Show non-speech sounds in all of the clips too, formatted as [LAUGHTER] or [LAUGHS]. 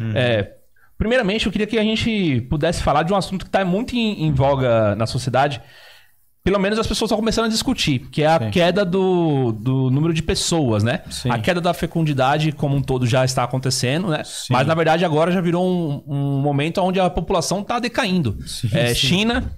Uhum. É, primeiramente, eu queria que a gente pudesse falar de um assunto que está muito em, em, voga na sociedade. Pelo menos as pessoas estão começando a discutir, que é a Sim. queda do, do número de pessoas, né? Sim. A queda da fecundidade como um todo já está acontecendo, né? Sim. Mas, na verdade, agora já virou um, um momento onde a população está decaindo. É, China,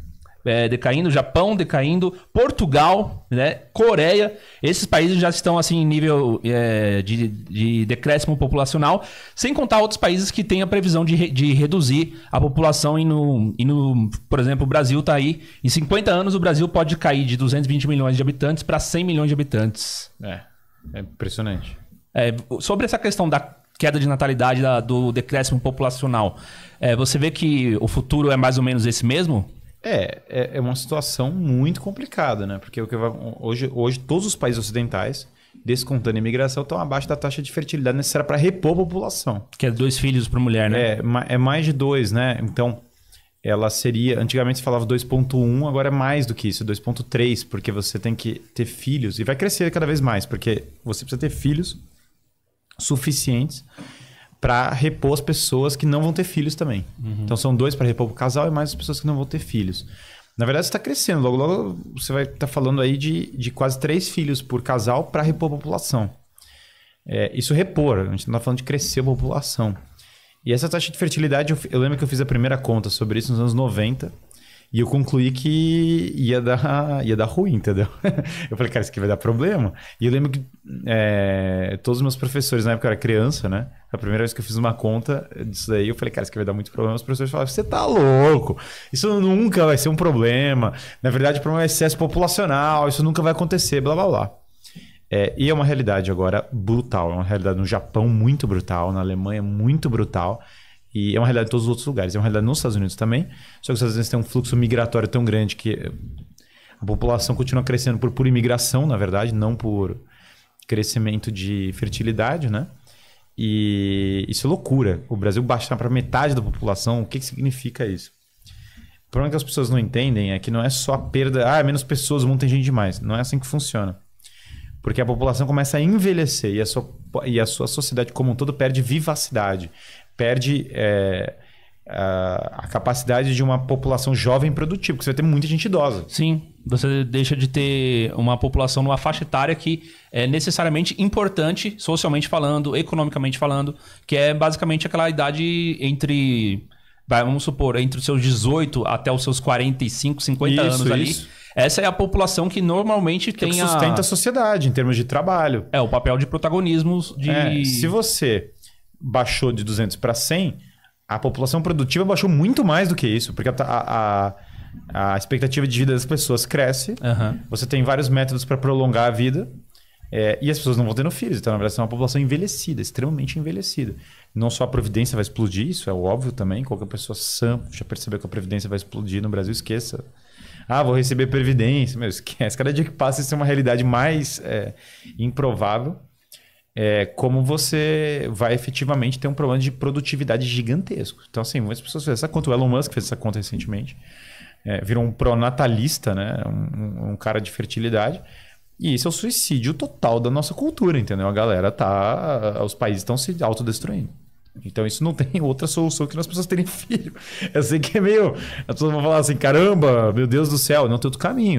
é, decaindo, Japão decaindo, Portugal, né, Coreia. Esses países já estão assim em nível é, de, de, decréscimo populacional, sem contar outros países que têm a previsão de, re, de reduzir a população. E no, e no, por exemplo, o Brasil está aí. Em 50 anos, o Brasil pode cair de 220 milhões de habitantes para 100 milhões de habitantes. É, é impressionante. É, sobre essa questão da queda de natalidade, da, do decréscimo populacional, é, você vê que o futuro é mais ou menos esse mesmo? É, é, é, uma situação muito complicada, né? Porque hoje, hoje todos os países ocidentais descontando a imigração estão abaixo da taxa de fertilidade necessária para repor a população. Que é dois filhos para mulher, né? É, é mais de dois, né? Então, ela seria. Antigamente se falava 2,1, agora é mais do que isso, 2,3, porque você tem que ter filhos, e vai crescer cada vez mais, porque você precisa ter filhos suficientes para repor as pessoas que não vão ter filhos também. Uhum. Então são dois para repor o casal e mais as pessoas que não vão ter filhos. Na verdade, você está crescendo. Logo, logo você vai estar tá falando aí de, de quase três filhos por casal para repor a população. É, isso repor, a gente não está falando de crescer a população. E essa taxa de fertilidade, eu, eu lembro que eu fiz a primeira conta sobre isso nos anos 90. E eu concluí que ia dar, ia dar ruim, entendeu? [LAUGHS] eu falei, cara, isso aqui vai dar problema. E eu lembro que é, todos os meus professores, na época eu era criança, né? A primeira vez que eu fiz uma conta disso daí, eu falei, cara, isso aqui vai dar muito problema. Os professores falaram, você tá louco, isso nunca vai ser um problema. Na verdade, o problema é excesso populacional, isso nunca vai acontecer, blá blá blá. É, e é uma realidade agora brutal, é uma realidade no Japão muito brutal, na Alemanha muito brutal. E é uma realidade em todos os outros lugares. É uma realidade nos Estados Unidos também. Só que os Estados Unidos tem um fluxo migratório tão grande que eh, a população continua crescendo por pura imigração, na verdade, não por crescimento de fertilidade, né? E isso é loucura. O Brasil baixar para metade da população, o que, que significa isso? O problema que as pessoas não entendem é que não é só a perda, ah, é menos pessoas, o mundo tem gente demais. Não é assim que funciona. Porque a população começa a envelhecer e a sua, e a sua sociedade como um todo perde vivacidade perde é, a, a, capacidade de uma população jovem produtiva, porque você vai ter muita gente idosa. Sim, você deixa de ter uma população numa faixa etária que é necessariamente importante, socialmente falando, economicamente falando, que é basicamente aquela idade entre. Vamos supor, entre os seus 18 até os seus 45, 50 isso, anos ali. Isso. Essa é a população que normalmente que é tem que sustenta a... a sociedade em termos de trabalho. É, o papel de protagonismo de. É, se você baixou de 200 para 100, a população produtiva baixou muito mais do que isso, porque a, a, a expectativa de vida das pessoas cresce, uhum. você tem vários métodos para prolongar a vida, é, e as pessoas não vão tendo filhos. Então, na verdade, é uma população envelhecida, extremamente envelhecida. Não só a Previdência vai explodir, isso é óbvio também, qualquer pessoa sã já percebeu que a Previdência vai explodir no Brasil, esqueça. Ah, vou receber Previdência, meu, esquece. Cada dia que passa, isso é uma realidade mais é, improvável é, como você vai efetivamente ter um problema de produtividade gigantesco. Então, assim, muitas pessoas fez essa conta. O Elon Musk fez essa conta recentemente. É, virou um pronatalista, né? Um, um, cara de fertilidade. E isso é o suicídio total da nossa cultura, entendeu? A galera tá. Os países estão se autodestruindo. Então isso não [LAUGHS] tem outra solução que as pessoas terem [LAUGHS] filho. Eu sei que é meio. As pessoas vão falar assim: caramba, meu Deus do céu, não tem outro caminho.